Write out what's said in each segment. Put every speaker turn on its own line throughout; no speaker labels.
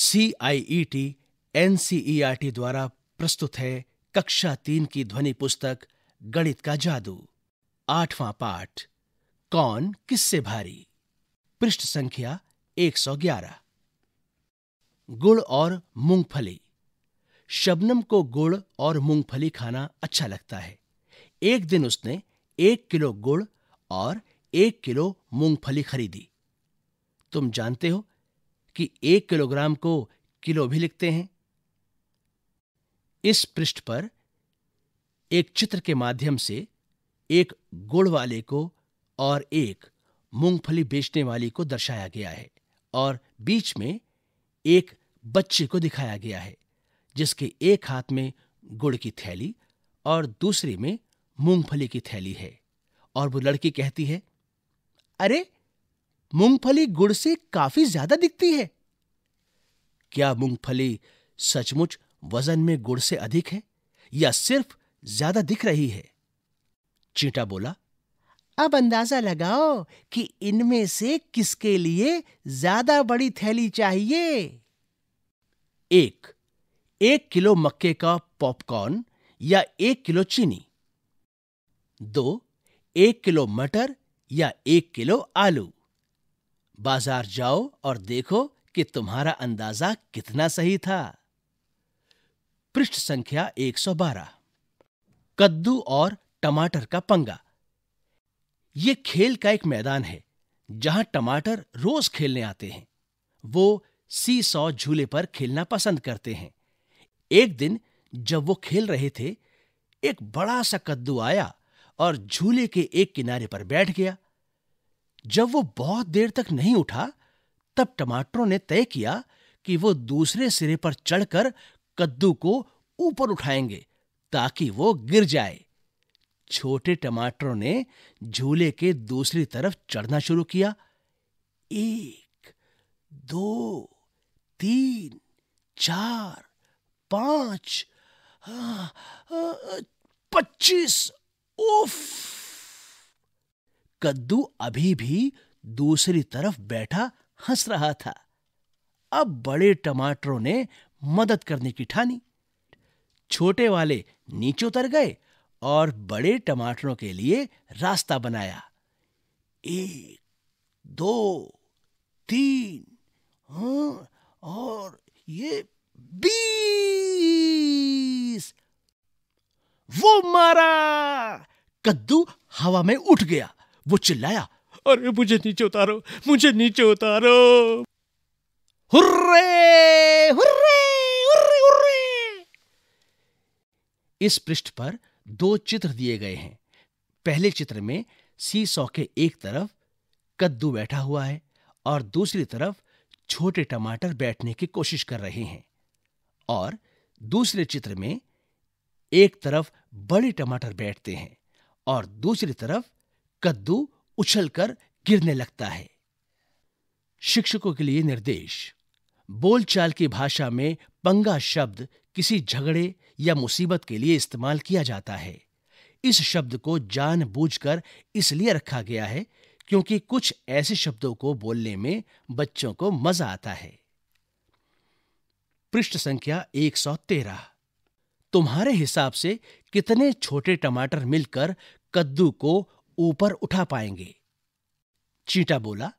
C I E T N C E R T द्वारा प्रस्तुत है कक्षा तीन की ध्वनि पुस्तक गणित का जादू आठवां पाठ कौन किससे भारी पृष्ठ संख्या 111 गुड़ और मूंगफली शबनम को गुड़ और मूंगफली खाना अच्छा लगता है एक दिन उसने एक किलो गुड़ और एक किलो मूंगफली खरीदी तुम जानते हो कि एक किलोग्राम को किलो भी लिखते हैं इस पृष्ठ पर एक चित्र के माध्यम से एक गुड़ वाले को और एक मूंगफली बेचने वाली को दर्शाया गया है और बीच में एक बच्चे को दिखाया गया है जिसके एक हाथ में गुड़ की थैली और दूसरे में मूंगफली की थैली है और वो लड़की कहती है अरे मूंगफली गुड़ से काफी ज्यादा दिखती है क्या मूंगफली सचमुच वजन में गुड़ से अधिक है या सिर्फ ज्यादा दिख रही है चींटा बोला अब अंदाजा लगाओ कि इनमें से किसके लिए ज्यादा बड़ी थैली चाहिए एक एक किलो मक्के का पॉपकॉर्न या एक किलो चीनी दो एक किलो मटर या एक किलो आलू बाजार जाओ और देखो कि तुम्हारा अंदाजा कितना सही था पृष्ठ संख्या 112 कद्दू और टमाटर का पंगा ये खेल का एक मैदान है जहां टमाटर रोज खेलने आते हैं वो सी सौ झूले पर खेलना पसंद करते हैं एक दिन जब वो खेल रहे थे एक बड़ा सा कद्दू आया और झूले के एक किनारे पर बैठ गया जब वो बहुत देर तक नहीं उठा तब टमाटरों ने तय किया कि वो दूसरे सिरे पर चढ़कर कद्दू को ऊपर उठाएंगे ताकि वो गिर जाए छोटे टमाटरों ने झूले के दूसरी तरफ चढ़ना शुरू किया एक दो तीन चार पांच हाँ, पच्चीस उफ़ कद्दू अभी भी दूसरी तरफ बैठा हंस रहा था अब बड़े टमाटरों ने मदद करने की ठानी छोटे वाले नीचे उतर गए और बड़े टमाटरों के लिए रास्ता बनाया एक दो तीन हाँ, और ये बीस वो मारा कद्दू हवा में उठ गया वो चिल्लाया अरे मुझे नीचे उतारो मुझे नीचे उतारो हुर्रे हुर्रे हुर्रे हुर्रे इस पृष्ठ पर दो चित्र दिए गए हैं पहले चित्र में सी सौ के एक तरफ कद्दू बैठा हुआ है और दूसरी तरफ छोटे टमाटर बैठने की कोशिश कर रहे हैं और दूसरे चित्र में एक तरफ बड़े टमाटर बैठते हैं और दूसरी तरफ कद्दू उछलकर गिरने लगता है शिक्षकों के लिए निर्देश बोलचाल की भाषा में पंगा शब्द किसी झगड़े या मुसीबत के लिए इस्तेमाल किया जाता है इस शब्द को जानबूझकर इसलिए रखा गया है क्योंकि कुछ ऐसे शब्दों को बोलने में बच्चों को मजा आता है पृष्ठ संख्या 113 तुम्हारे हिसाब से कितने छोटे टमाटर मिलकर कद्दू को ऊपर उठा पाएंगे चीटा बोला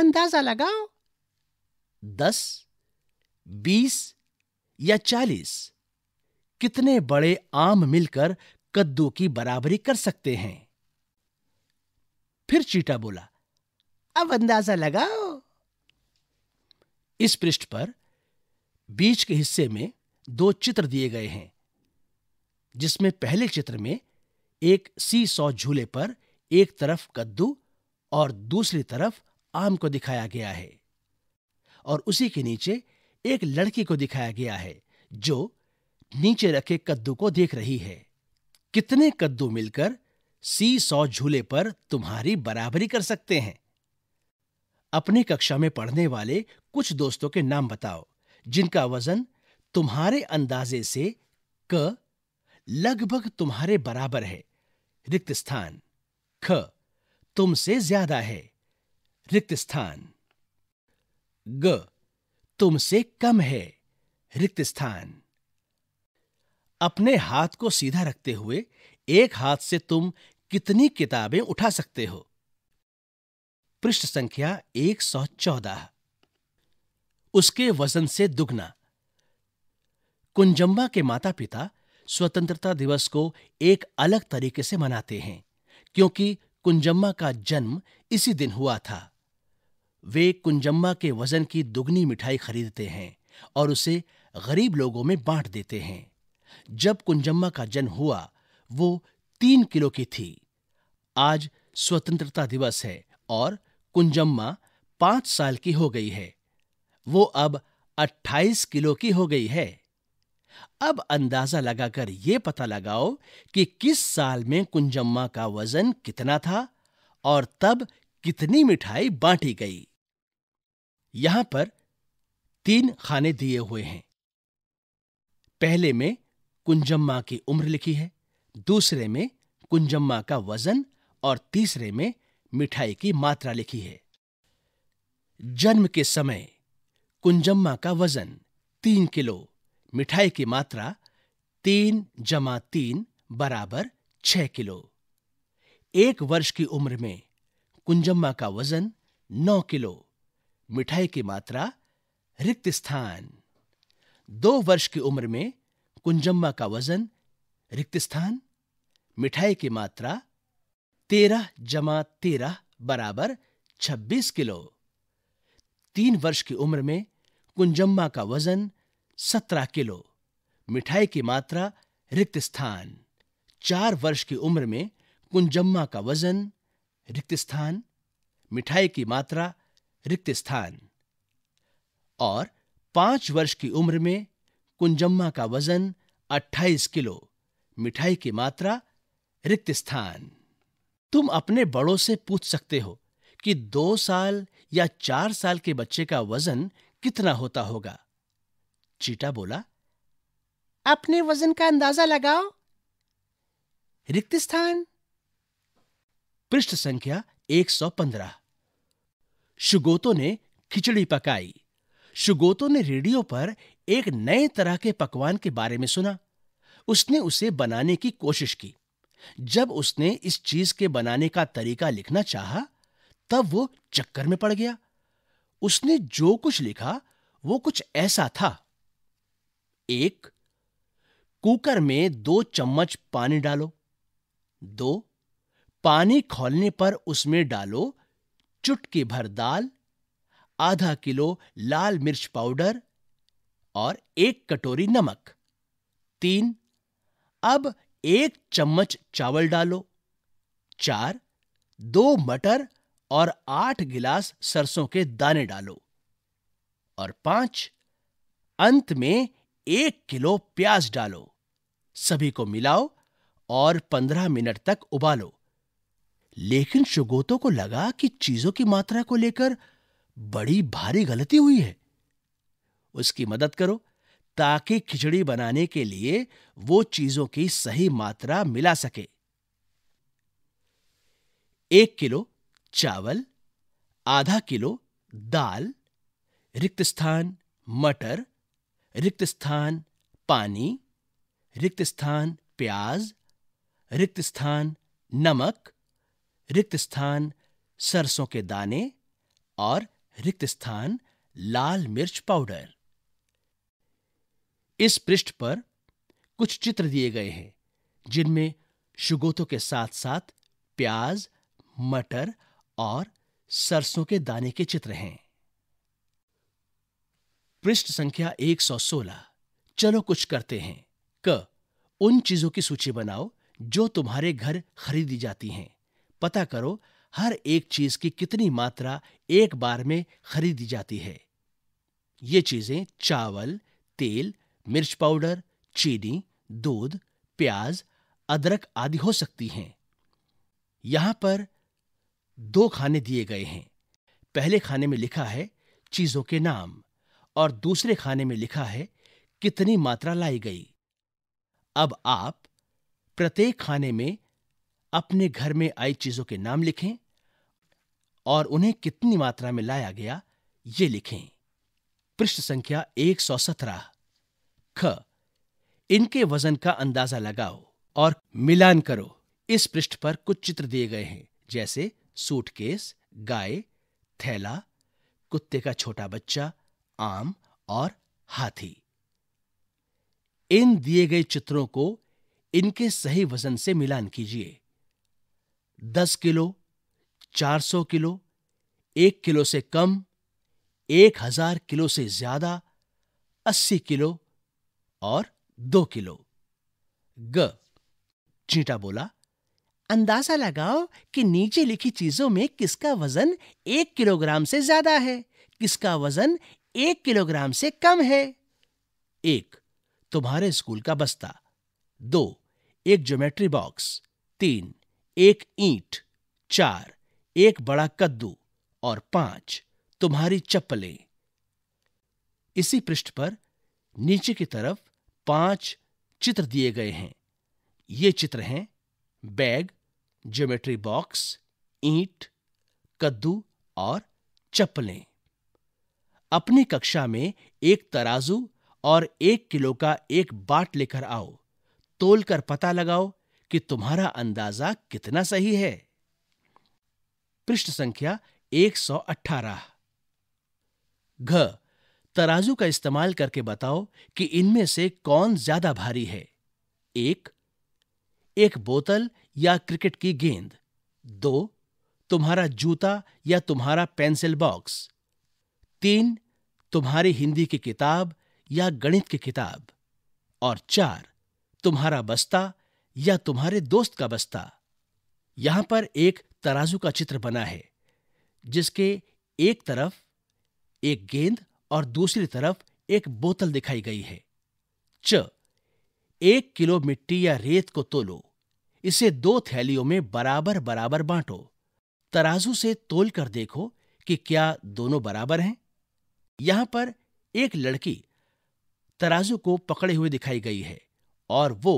अंदाजा लगाओ दस बीस या चालीस कितने बड़े आम मिलकर कद्दू की बराबरी कर सकते हैं फिर चीटा बोला अब अंदाजा लगाओ इस पृष्ठ पर बीच के हिस्से में दो चित्र दिए गए हैं जिसमें पहले चित्र में एक सी सौ झूले पर एक तरफ कद्दू और दूसरी तरफ आम को दिखाया गया है और उसी के नीचे एक लड़की को दिखाया गया है जो नीचे रखे कद्दू को देख रही है कितने कद्दू मिलकर सी सौ झूले पर तुम्हारी बराबरी कर सकते हैं अपनी कक्षा में पढ़ने वाले कुछ दोस्तों के नाम बताओ जिनका वजन तुम्हारे अंदाजे से क लगभग तुम्हारे बराबर है रिक्त स्थान ख तुमसे ज्यादा है रिक्त स्थान ग तुमसे कम है रिक्त स्थान अपने हाथ को सीधा रखते हुए एक हाथ से तुम कितनी किताबें उठा सकते हो पृष्ठ संख्या 114 उसके वजन से दुगना कुंजम्बा के माता पिता स्वतंत्रता दिवस को एक अलग तरीके से मनाते हैं क्योंकि कुंजम्मा का जन्म इसी दिन हुआ था वे कुंजम्मा के वजन की दुगनी मिठाई खरीदते हैं और उसे गरीब लोगों में बांट देते हैं जब कुंजम्मा का जन्म हुआ वो तीन किलो की थी आज स्वतंत्रता दिवस है और कुंजम्मा पांच साल की हो गई है वो अब अट्ठाईस किलो की हो गई है अब अंदाजा लगाकर यह पता लगाओ कि किस साल में कुंजम्मा का वजन कितना था और तब कितनी मिठाई बांटी गई यहां पर तीन खाने दिए हुए हैं पहले में कुंजम्मा की उम्र लिखी है दूसरे में कुंजम्मा का वजन और तीसरे में मिठाई की मात्रा लिखी है जन्म के समय कुंजम्मा का वजन तीन किलो मिठाई की मात्रा तीन जमा तीन बराबर छह किलो एक वर्ष की उम्र में कुंजम्मा का वजन नौ किलो मिठाई की मात्रा रिक्त स्थान दो वर्ष की उम्र में कुंजम्मा का वजन रिक्त स्थान मिठाई की मात्रा तेरह जमा तेरह बराबर छब्बीस किलो तीन वर्ष की उम्र में कुंजम्मा का वजन सत्रह किलो मिठाई की मात्रा रिक्त स्थान चार वर्ष की उम्र में कुंजम्मा का वजन रिक्त स्थान मिठाई की मात्रा रिक्त स्थान और पांच वर्ष की उम्र में कुंजम्मा का वजन अट्ठाईस किलो मिठाई की मात्रा रिक्त स्थान तुम अपने बड़ों से पूछ सकते हो कि दो साल या चार साल के बच्चे का वजन कितना होता होगा चीटा बोला अपने वजन का अंदाजा लगाओ रिक्त स्थान पृष्ठ संख्या 115 शुगोतो ने खिचड़ी पकाई शुगोतो ने रेडियो पर एक नए तरह के पकवान के बारे में सुना उसने उसे बनाने की कोशिश की जब उसने इस चीज के बनाने का तरीका लिखना चाहा, तब वो चक्कर में पड़ गया उसने जो कुछ लिखा वो कुछ ऐसा था एक कुकर में दो चम्मच पानी डालो दो पानी खोलने पर उसमें डालो चुटकी भर दाल आधा किलो लाल मिर्च पाउडर और एक कटोरी नमक तीन अब एक चम्मच चावल डालो चार दो मटर और आठ गिलास सरसों के दाने डालो और पांच अंत में एक किलो प्याज डालो सभी को मिलाओ और पंद्रह मिनट तक उबालो लेकिन शुगोतो को लगा कि चीजों की मात्रा को लेकर बड़ी भारी गलती हुई है उसकी मदद करो ताकि खिचड़ी बनाने के लिए वो चीजों की सही मात्रा मिला सके एक किलो चावल आधा किलो दाल रिक्त स्थान मटर रिक्त स्थान पानी रिक्त स्थान प्याज रिक्त स्थान नमक रिक्त स्थान सरसों के दाने और रिक्त स्थान लाल मिर्च पाउडर इस पृष्ठ पर कुछ चित्र दिए गए हैं जिनमें शुगोतों के साथ साथ प्याज मटर और सरसों के दाने के चित्र हैं पृष्ठ संख्या 116 चलो कुछ करते हैं क उन चीजों की सूची बनाओ जो तुम्हारे घर खरीदी जाती हैं पता करो हर एक चीज की कितनी मात्रा एक बार में खरीदी जाती है ये चीजें चावल तेल मिर्च पाउडर चीनी दूध प्याज अदरक आदि हो सकती हैं यहां पर दो खाने दिए गए हैं पहले खाने में लिखा है चीजों के नाम और दूसरे खाने में लिखा है कितनी मात्रा लाई गई अब आप प्रत्येक खाने में अपने घर में आई चीजों के नाम लिखें और उन्हें कितनी मात्रा में लाया गया ये लिखें पृष्ठ संख्या एक सौ सत्रह ख इनके वजन का अंदाजा लगाओ और मिलान करो इस पृष्ठ पर कुछ चित्र दिए गए हैं जैसे सूटकेस गाय थैला कुत्ते का छोटा बच्चा आम और हाथी इन दिए गए चित्रों को इनके सही वजन से मिलान कीजिए 10 किलो 400 किलो एक किलो से कम एक हजार किलो से ज्यादा अस्सी किलो और दो किलो ग चींटा बोला अंदाजा लगाओ कि नीचे लिखी चीजों में किसका वजन एक किलोग्राम से ज्यादा है किसका वजन एक किलोग्राम से कम है एक तुम्हारे स्कूल का बस्ता दो एक ज्योमेट्री बॉक्स तीन एक ईंट चार एक बड़ा कद्दू और पांच तुम्हारी चप्पलें इसी पृष्ठ पर नीचे की तरफ पांच चित्र दिए गए हैं ये चित्र हैं बैग ज्योमेट्री बॉक्स ईंट कद्दू और चप्पलें अपनी कक्षा में एक तराजू और एक किलो का एक बाट लेकर आओ तोल कर पता लगाओ कि तुम्हारा अंदाजा कितना सही है पृष्ठ संख्या 118 घ तराजू का इस्तेमाल करके बताओ कि इनमें से कौन ज्यादा भारी है एक एक बोतल या क्रिकेट की गेंद दो तुम्हारा जूता या तुम्हारा पेंसिल बॉक्स तीन तुम्हारी हिंदी की किताब या गणित की किताब और चार तुम्हारा बस्ता या तुम्हारे दोस्त का बस्ता यहां पर एक तराजू का चित्र बना है जिसके एक तरफ एक गेंद और दूसरी तरफ एक बोतल दिखाई गई है च एक किलो मिट्टी या रेत को तोलो इसे दो थैलियों में बराबर बराबर बांटो तराजू से तोल कर देखो कि क्या दोनों बराबर हैं यहां पर एक लड़की तराजू को पकड़े हुए दिखाई गई है और वो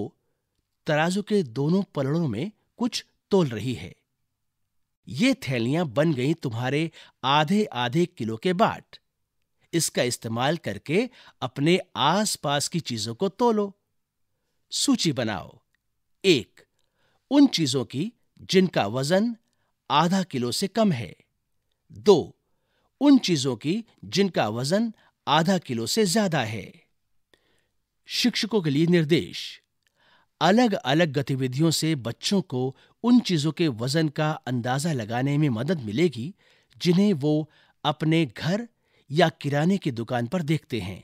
तराजू के दोनों पलड़ों में कुछ तोल रही है ये थैलियां बन गई तुम्हारे आधे आधे किलो के बाट इसका इस्तेमाल करके अपने आसपास की चीजों को तोलो सूची बनाओ एक उन चीजों की जिनका वजन आधा किलो से कम है दो उन चीजों की जिनका वजन आधा किलो से ज्यादा है शिक्षकों के लिए निर्देश अलग अलग गतिविधियों से बच्चों को उन चीजों के वजन का अंदाजा लगाने में मदद मिलेगी जिन्हें वो अपने घर या किराने की दुकान पर देखते हैं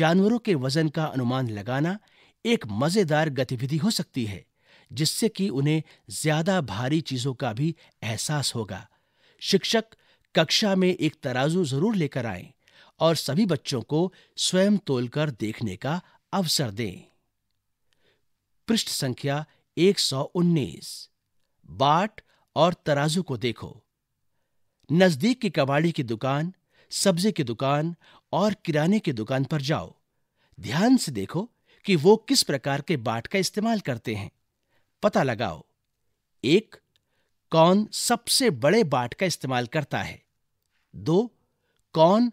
जानवरों के वजन का अनुमान लगाना एक मजेदार गतिविधि हो सकती है जिससे कि उन्हें ज्यादा भारी चीजों का भी एहसास होगा शिक्षक कक्षा में एक तराजू जरूर लेकर आएं और सभी बच्चों को स्वयं तोलकर देखने का अवसर दें पृष्ठ संख्या 119 बाट और तराजू को देखो नजदीक की कबाड़ी की दुकान सब्जी की दुकान और किराने की दुकान पर जाओ ध्यान से देखो कि वो किस प्रकार के बाट का इस्तेमाल करते हैं पता लगाओ एक कौन सबसे बड़े बाट का इस्तेमाल करता है दो कौन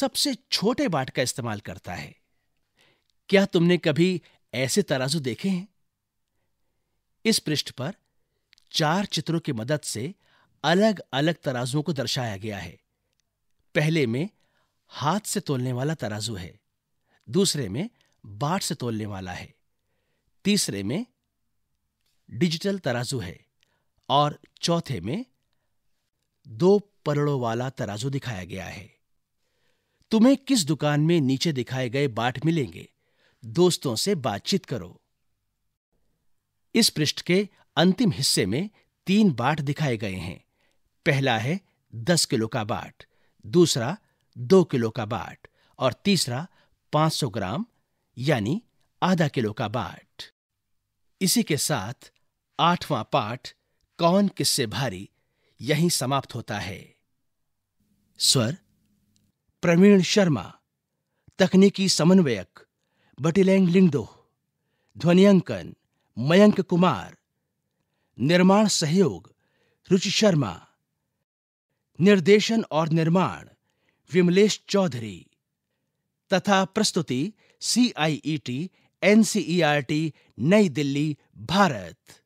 सबसे छोटे बाट का इस्तेमाल करता है क्या तुमने कभी ऐसे तराजू देखे हैं इस पृष्ठ पर चार चित्रों की मदद से अलग अलग तराजुओं को दर्शाया गया है पहले में हाथ से तोलने वाला तराजू है दूसरे में बाट से तोलने वाला है तीसरे में डिजिटल तराजू है और चौथे में दो परड़ों वाला तराजू दिखाया गया है तुम्हें किस दुकान में नीचे दिखाए गए बाट मिलेंगे दोस्तों से बातचीत करो इस पृष्ठ के अंतिम हिस्से में तीन बाट दिखाए गए हैं पहला है दस किलो का बाट दूसरा दो किलो का बाट और तीसरा पांच सौ ग्राम यानी आधा किलो का बाट इसी के साथ आठवां पाठ कौन किससे भारी यहीं समाप्त होता है स्वर प्रवीण शर्मा तकनीकी समन्वयक बटिलैंग लिंगडो ध्वनियांकन मयंक कुमार निर्माण सहयोग रुचि शर्मा निर्देशन और निर्माण विमलेश चौधरी तथा प्रस्तुति C I E T N C E R T New Delhi Bharat